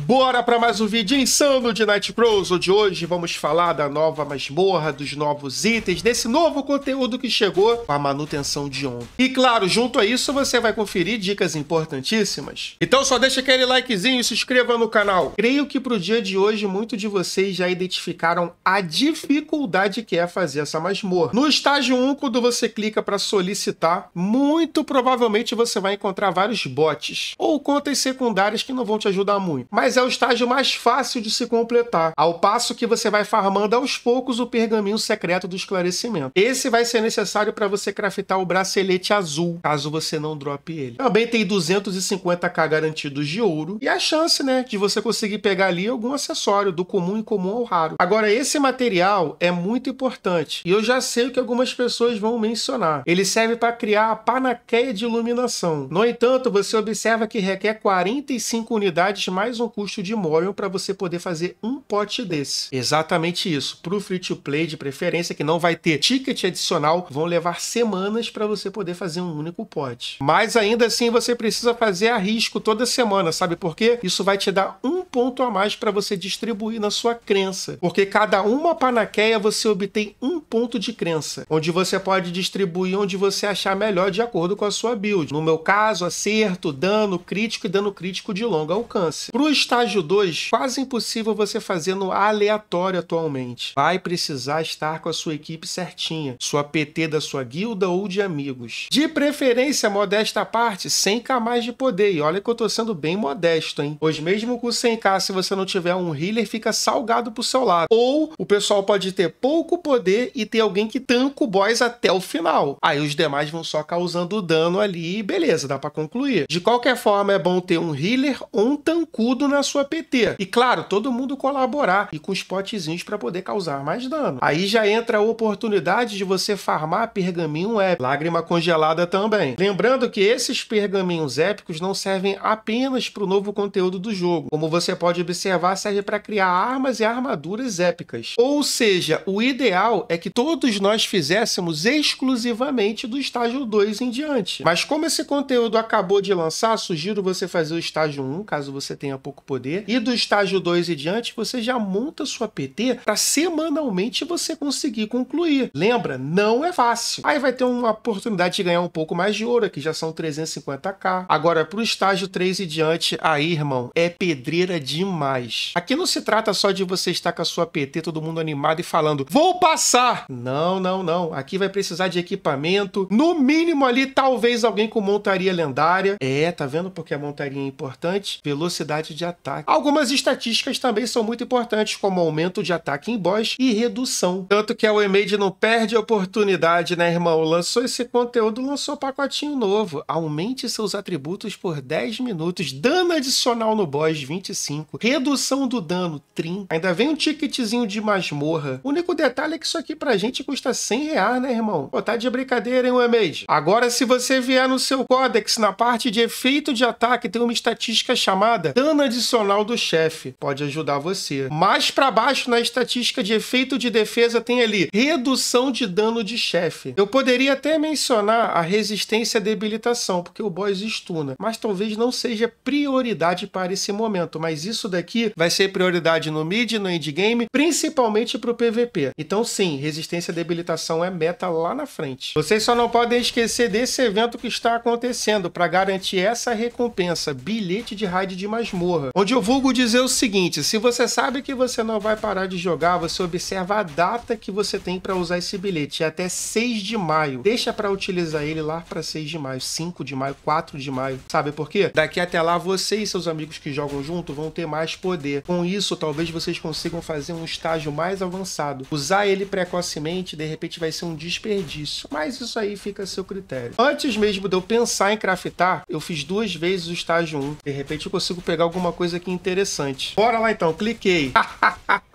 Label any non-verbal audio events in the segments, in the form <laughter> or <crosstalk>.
Bora para mais um vídeo insano de Night Bros, de hoje vamos falar da nova masmorra, dos novos itens, desse novo conteúdo que chegou com a manutenção de ontem E claro, junto a isso você vai conferir dicas importantíssimas. Então só deixa aquele likezinho e se inscreva no canal. Creio que pro dia de hoje muitos de vocês já identificaram a dificuldade que é fazer essa masmorra. No estágio 1, quando você clica para solicitar, muito provavelmente você vai encontrar vários bots ou contas secundárias que não vão te ajudar muito. Mas mas é o estágio mais fácil de se completar, ao passo que você vai farmando aos poucos o pergaminho secreto do esclarecimento. Esse vai ser necessário para você craftar o bracelete azul, caso você não drope ele. Também tem 250k garantidos de ouro e a chance, né, de você conseguir pegar ali algum acessório, do comum em comum ao raro. Agora, esse material é muito importante e eu já sei o que algumas pessoas vão mencionar. Ele serve para criar a panaqueia de iluminação. No entanto, você observa que requer 45 unidades mais um custo de Morion para você poder fazer um pote desse. Exatamente isso. Para o free to play de preferência, que não vai ter ticket adicional, vão levar semanas para você poder fazer um único pote. Mas ainda assim você precisa fazer a risco toda semana, sabe por quê? Isso vai te dar um ponto a mais para você distribuir na sua crença. Porque cada uma panaqueia você obtém um ponto de crença, onde você pode distribuir onde você achar melhor de acordo com a sua build. No meu caso, acerto, dano crítico e dano crítico de longo alcance. Para os estágio 2, quase impossível você fazer no aleatório atualmente. Vai precisar estar com a sua equipe certinha, sua PT da sua guilda ou de amigos. De preferência, modesta parte, 100k mais de poder. E olha que eu tô sendo bem modesto, hein? Pois mesmo com 100k, se você não tiver um healer, fica salgado pro seu lado. Ou o pessoal pode ter pouco poder e ter alguém que tanca o boss até o final. Aí os demais vão só causando dano ali e beleza, dá para concluir. De qualquer forma, é bom ter um healer ou um tancudo na sua PT. E claro, todo mundo colaborar e com os potezinhos para poder causar mais dano. Aí já entra a oportunidade de você farmar pergaminho épico, lágrima congelada também. Lembrando que esses pergaminhos épicos não servem apenas para o novo conteúdo do jogo. Como você pode observar, serve para criar armas e armaduras épicas. Ou seja, o ideal é que todos nós fizéssemos exclusivamente do estágio 2 em diante. Mas como esse conteúdo acabou de lançar, sugiro você fazer o estágio 1, caso você tenha pouco pouco poder. E do estágio 2 e diante, você já monta sua PT para semanalmente você conseguir concluir. Lembra? Não é fácil. Aí vai ter uma oportunidade de ganhar um pouco mais de ouro, que já são 350k. Agora, para o estágio 3 e diante, aí, irmão, é pedreira demais. Aqui não se trata só de você estar com a sua PT, todo mundo animado e falando, vou passar! Não, não, não. Aqui vai precisar de equipamento, no mínimo ali, talvez alguém com montaria lendária. É, tá vendo porque a montaria é importante? Velocidade de ataque. Algumas estatísticas também são muito importantes, como aumento de ataque em boss e redução. Tanto que a WayMade não perde a oportunidade, né, irmão? Lançou esse conteúdo, lançou um pacotinho novo. Aumente seus atributos por 10 minutos, dano adicional no boss 25, redução do dano 30. Ainda vem um ticketzinho de masmorra. O único detalhe é que isso aqui pra gente custa 100 reais, né, irmão? Pô, tá de brincadeira, hein, WayMade? Agora, se você vier no seu códex, na parte de efeito de ataque, tem uma estatística chamada dano adicional tradicional do chefe. Pode ajudar você. Mais para baixo na estatística de efeito de defesa tem ali redução de dano de chefe. Eu poderia até mencionar a resistência à debilitação, porque o boss estuna, mas talvez não seja prioridade para esse momento, mas isso daqui vai ser prioridade no mid, no endgame, principalmente para o PVP. Então sim, resistência à debilitação é meta lá na frente. Vocês só não podem esquecer desse evento que está acontecendo para garantir essa recompensa, bilhete de raid de masmorra porra. Onde eu vulgo dizer o seguinte: se você sabe que você não vai parar de jogar, você observa a data que você tem para usar esse bilhete, é até 6 de maio. Deixa para utilizar ele lá para 6 de maio, 5 de maio, 4 de maio. Sabe por quê? Daqui até lá você e seus amigos que jogam junto vão ter mais poder. Com isso, talvez vocês consigam fazer um estágio mais avançado. Usar ele precocemente, de repente, vai ser um desperdício. Mas isso aí fica a seu critério. Antes mesmo de eu pensar em craftar, eu fiz duas vezes o estágio 1. De repente eu consigo pegar alguma coisa aqui interessante. Bora lá então, cliquei. <laughs>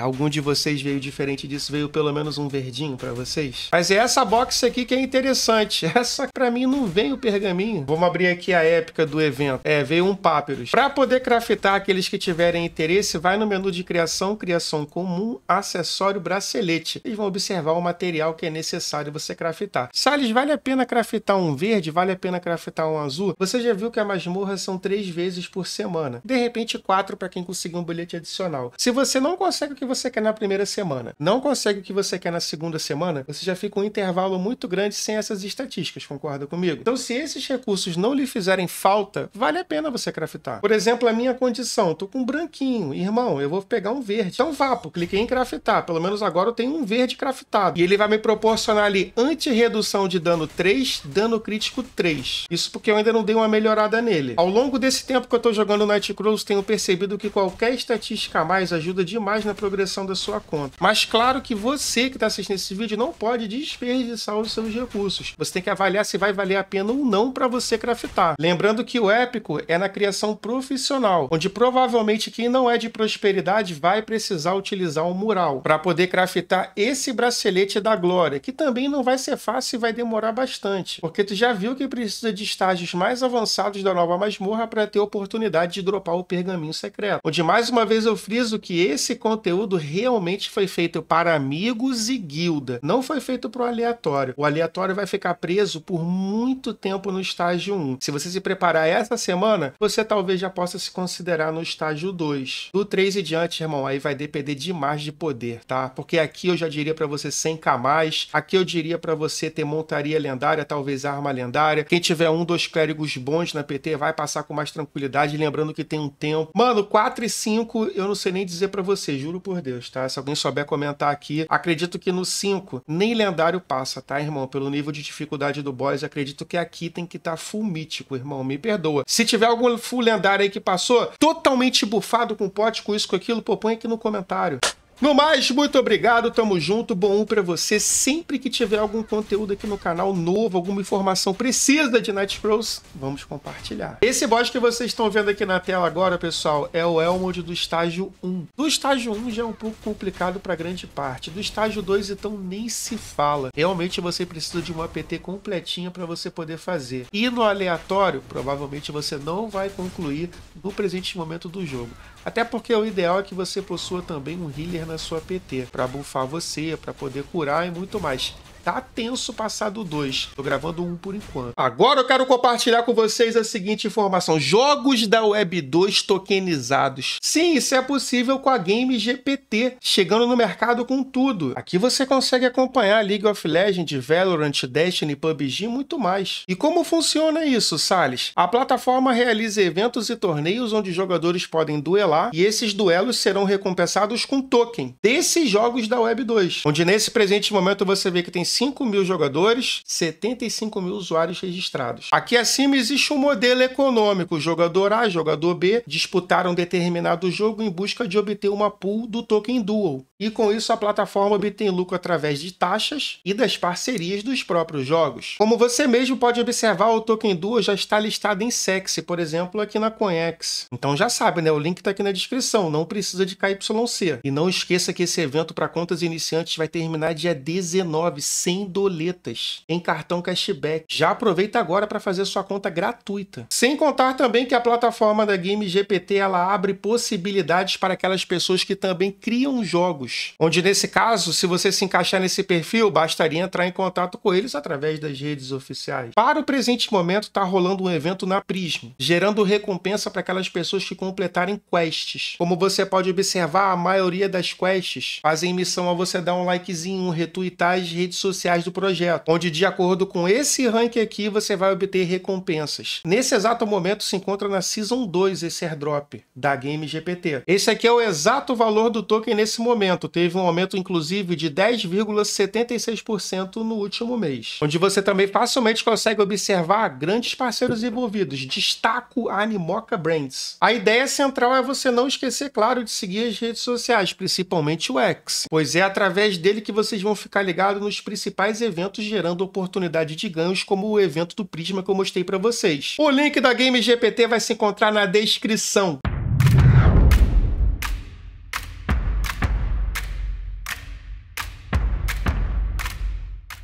algum de vocês veio diferente disso, veio pelo menos um verdinho para vocês. Mas é essa box aqui que é interessante. <laughs> Essa para mim não veio o pergaminho. Vamos abrir aqui a época do evento. É, veio um papyrus. Para poder craftar aqueles que tiverem interesse, vai no menu de criação, criação comum, acessório, bracelete. Eles vão observar o material que é necessário você craftar. Sales, vale a pena craftar um verde? Vale a pena craftar um azul? Você já viu que a masmorra são três vezes por semana. De repente, quatro para quem conseguir um bilhete adicional. Se você não consegue o que você quer na primeira semana, não consegue o que você quer na segunda semana, você já fica um intervalo muito grande sem essas estatísticas, concorda comigo? Então, se esses recursos não lhe fizerem falta, vale a pena você craftar. Por exemplo, a minha condição, tô com um branquinho, irmão, eu vou pegar um verde. Então, vapo, cliquei em craftar, pelo menos agora eu tenho um verde craftado. E ele vai me proporcionar ali anti-redução de dano 3, dano crítico 3. Isso porque eu ainda não dei uma melhorada nele. Ao longo desse tempo que eu tô jogando Night Crows, tenho percebido que qualquer estatística a mais ajuda demais na progressão da sua conta. Mas claro que você que está assistindo esse vídeo não pode desperdiçar os seus recursos. Você tem que avaliar se vai valer a pena ou não para você craftar. Lembrando que o épico é na criação profissional, onde provavelmente quem não é de prosperidade vai precisar utilizar o um mural para poder craftar esse bracelete da glória, que também não vai ser fácil e vai demorar bastante, porque tu já viu que precisa de estágios mais avançados da nova masmorra para ter oportunidade de dropar o pergaminho secreto. Onde mais uma vez eu friso que esse conteúdo conteúdo realmente foi feito para amigos e guilda, não foi feito para o aleatório. O aleatório vai ficar preso por muito tempo no estágio 1. Se você se preparar essa semana, você talvez já possa se considerar no estágio 2. Do 3 e diante, irmão, aí vai depender demais de poder, tá? Porque aqui eu já diria para você 100k mais, aqui eu diria para você ter montaria lendária, talvez arma lendária. Quem tiver um, dois clérigos bons na PT vai passar com mais tranquilidade, lembrando que tem um tempo. Mano, 4 e 5, eu não sei nem dizer para você, juro por Deus, tá? Se alguém souber comentar aqui, acredito que no 5 nem lendário passa, tá, irmão? Pelo nível de dificuldade do boss, acredito que aqui tem que estar tá full mítico, irmão. Me perdoa. Se tiver algum full lendário aí que passou, totalmente bufado com pote, com isso, com aquilo, pô, põe aqui no comentário. No mais, muito obrigado, tamo junto, bom um pra você. Sempre que tiver algum conteúdo aqui no canal novo, alguma informação precisa de Night Pros, vamos compartilhar. Esse boss que vocês estão vendo aqui na tela agora, pessoal, é o Elmond do estágio 1. Do estágio 1 já é um pouco complicado pra grande parte, do estágio 2 então nem se fala. Realmente você precisa de uma APT completinha para você poder fazer. E no aleatório, provavelmente você não vai concluir no presente momento do jogo. Até porque o ideal é que você possua também um healer na sua PT, para bufar você, para poder curar e muito mais. Tá tenso passado 2. Tô gravando um por enquanto. Agora eu quero compartilhar com vocês a seguinte informação. Jogos da Web 2 tokenizados. Sim, isso é possível com a Game GPT, chegando no mercado com tudo. Aqui você consegue acompanhar League of Legends, Valorant, Destiny, PUBG e muito mais. E como funciona isso, Sales? A plataforma realiza eventos e torneios onde jogadores podem duelar e esses duelos serão recompensados com token desses jogos da Web 2, onde nesse presente momento você vê que tem 5 mil jogadores, 75 mil usuários registrados. Aqui acima existe um modelo econômico. Jogador A, jogador B disputaram um determinado jogo em busca de obter uma pool do token Dual. E com isso a plataforma obtém lucro através de taxas e das parcerias dos próprios jogos. Como você mesmo pode observar, o token Dual já está listado em Sexy, por exemplo, aqui na CoinEx. Então já sabe, né? O link está aqui na descrição, não precisa de KYC. E não esqueça que esse evento para contas iniciantes vai terminar dia 19, 100 doletas em cartão cashback. Já aproveita agora para fazer sua conta gratuita. Sem contar também que a plataforma da Game GPT ela abre possibilidades para aquelas pessoas que também criam jogos. Onde nesse caso, se você se encaixar nesse perfil, bastaria entrar em contato com eles através das redes oficiais. Para o presente momento, está rolando um evento na Prisma, gerando recompensa para aquelas pessoas que completarem quests. Como você pode observar, a maioria das quests fazem missão a você dar um likezinho, um retweetar as redes sociais sociais do projeto, onde, de acordo com esse ranking aqui, você vai obter recompensas. Nesse exato momento se encontra na Season 2 esse airdrop da Game GPT. Esse aqui é o exato valor do token nesse momento. Teve um aumento, inclusive, de 10,76% no último mês, onde você também facilmente consegue observar grandes parceiros envolvidos. Destaco a Animoca Brands. A ideia central é você não esquecer, claro, de seguir as redes sociais, principalmente o X, pois é através dele que vocês vão ficar ligados nos principais principais eventos, gerando oportunidade de ganhos, como o evento do Prisma que eu mostrei para vocês. O link da Game GPT vai se encontrar na descrição.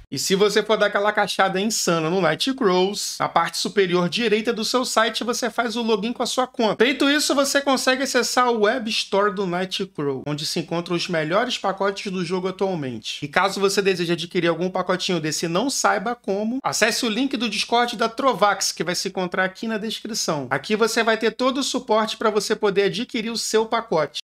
E se você for dar aquela cachada insana no Nightcrawls, na parte superior direita do seu site você faz o login com a sua conta. Feito isso, você consegue acessar o Web Store do Nightcrawl, onde se encontram os melhores pacotes do jogo atualmente. E caso você deseje adquirir algum pacotinho desse e não saiba como, acesse o link do Discord da Trovax, que vai se encontrar aqui na descrição. Aqui você vai ter todo o suporte para você poder adquirir o seu pacote.